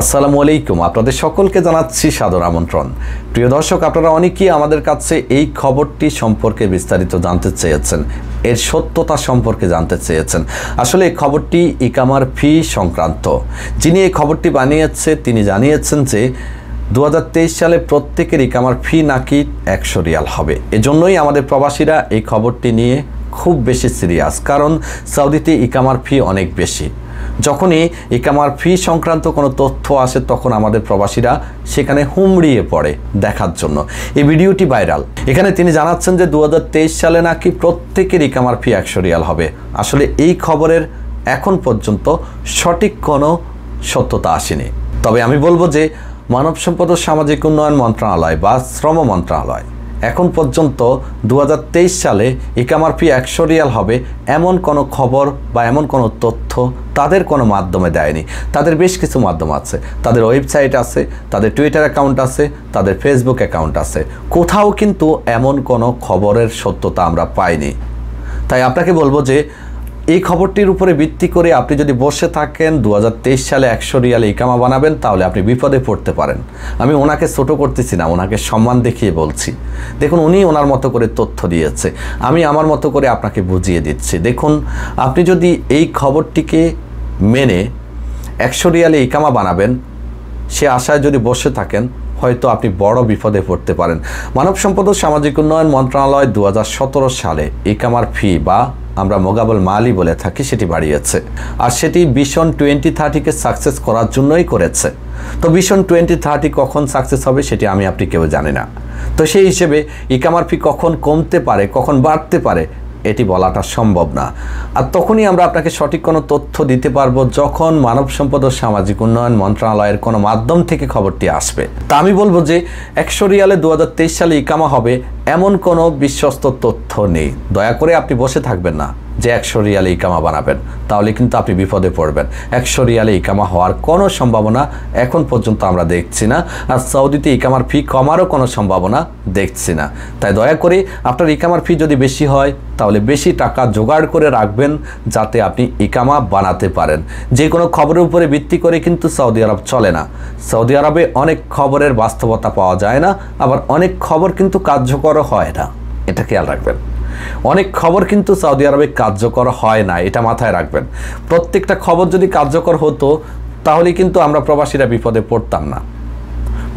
আসসালামু আলাইকুম আপনাদের সকলকে জানাচ্ছি সাদর আমন্ত্রণ প্রিয় দর্শক আপনারা অনেকেই আমাদের কাছে এই খবরটি সম্পর্কে বিস্তারিত জানতে চেয়েছেন এর সত্যতা সম্পর্কে জানতে চেয়েছেন আসলে এই খবরটি ইকামার ফি সংক্রান্ত যিনি এই খবরটি বানিয়েছে তিনি জানিয়েছেন যে দু সালে প্রত্যেকের ইকামার ফি নাকি একশো রিয়াল হবে এজন্যই আমাদের প্রবাসীরা এই খবরটি নিয়ে খুব বেশি সিরিয়াস কারণ সৌদিতে ইকামার ফি অনেক বেশি যখনই ইকামার ফি সংক্রান্ত কোনো তথ্য আসে তখন আমাদের প্রবাসীরা সেখানে হুমড়িয়ে পড়ে দেখার জন্য এই ভিডিওটি ভাইরাল এখানে তিনি জানাচ্ছেন যে দু সালে নাকি প্রত্যেকের ইকামার ফি একশো রিয়াল হবে আসলে এই খবরের এখন পর্যন্ত সঠিক কোনো সত্যতা আসেনি তবে আমি বলবো যে মানব সম্পদ ও সামাজিক উন্নয়ন মন্ত্রণালয় বা শ্রম মন্ত্রণালয় এখন পর্যন্ত দু সালে ইকামার ফি একশো রিয়াল হবে এমন কোনো খবর বা এমন কোনো তথ্য তাদের কোনো মাধ্যমে দেয়নি তাদের বেশ কিছু মাধ্যম আছে তাদের ওয়েবসাইট আছে তাদের টুইটার অ্যাকাউন্ট আছে তাদের ফেসবুক অ্যাকাউন্ট আছে কোথাও কিন্তু এমন কোনো খবরের সত্যতা আমরা পাইনি তাই আপনাকে বলবো যে এই খবরটির উপরে ভিত্তি করে আপনি যদি বসে থাকেন দু সালে একশো রিয়ালে ইকামা বানাবেন তাহলে আপনি বিপদে পড়তে পারেন আমি ওনাকে ছোটো করতেছি না ওনাকে সম্মান দেখিয়ে বলছি দেখুন উনি ওনার মতো করে তথ্য দিয়েছে আমি আমার মতো করে আপনাকে বুঝিয়ে দিচ্ছি দেখুন আপনি যদি এই খবরটিকে মেনে একশো রিয়ালে ইকামা বানাবেন সে আশায় যদি বসে থাকেন হয়তো আপনি বড় বিপদে পড়তে পারেন মানব সম্পদ ও সামাজিক উন্নয়ন মন্ত্রণালয় দু সালে ইকামার ফি বা আমরা মোগাবল মালি বলে থাকি সেটি বাড়িয়েছে আর সেটি ভিশন টোয়েন্টি থার্টিকে সাকসেস করার জন্যই করেছে তো ভিশন টোয়েন্টি থার্টি কখন সাকসেস হবে সেটি আমি আপনি কেউ জানি না তো সেই হিসেবে ইকামার ফি কখন কমতে পারে কখন বাড়তে পারে এটি বলাটা সম্ভব না আর তখনই আমরা আপনাকে সঠিক কোনো তথ্য দিতে পারবো যখন মানব সম্পদ ও সামাজিক উন্নয়ন মন্ত্রণালয়ের কোনো মাধ্যম থেকে খবরটি আসবে তা আমি বলবো যে একশো রিয়ালে দু সালে ইকামা হবে এমন কোনো বিশ্বস্ত তথ্য নেই দয়া করে আপনি বসে থাকবেন না যে একশো রিয়ালে ইকামা বানাবেন তাহলে কিন্তু আপনি বিপদে পড়বেন একশো রিয়ালে ইকামা হওয়ার কোনো সম্ভাবনা এখন পর্যন্ত আমরা দেখছি না আর সৌদিতে ইকামার ফি কমারও কোনো সম্ভাবনা দেখছি না তাই দয়া করে আপনার ইকামার ফি যদি বেশি হয় তাহলে বেশি টাকা জোগাড় করে রাখবেন যাতে আপনি ইকামা বানাতে পারেন যে কোনো খবরের উপরে ভিত্তি করে কিন্তু সৌদি আরব চলে না সৌদি আরবে অনেক খবরের বাস্তবতা পাওয়া যায় না আবার অনেক খবর কিন্তু কার্যকরও হয় না এটা খেয়াল রাখবেন অনেক খবর কিন্তু সৌদি আরবে কার্যকর হয় না এটা মাথায় রাখবেন প্রত্যেকটা খবর যদি কার্যকর হতো তাহলে কিন্তু আমরা প্রবাসীরা বিপদে পড়তাম না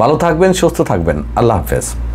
ভালো থাকবেন সুস্থ থাকবেন আল্লাহ হাফেজ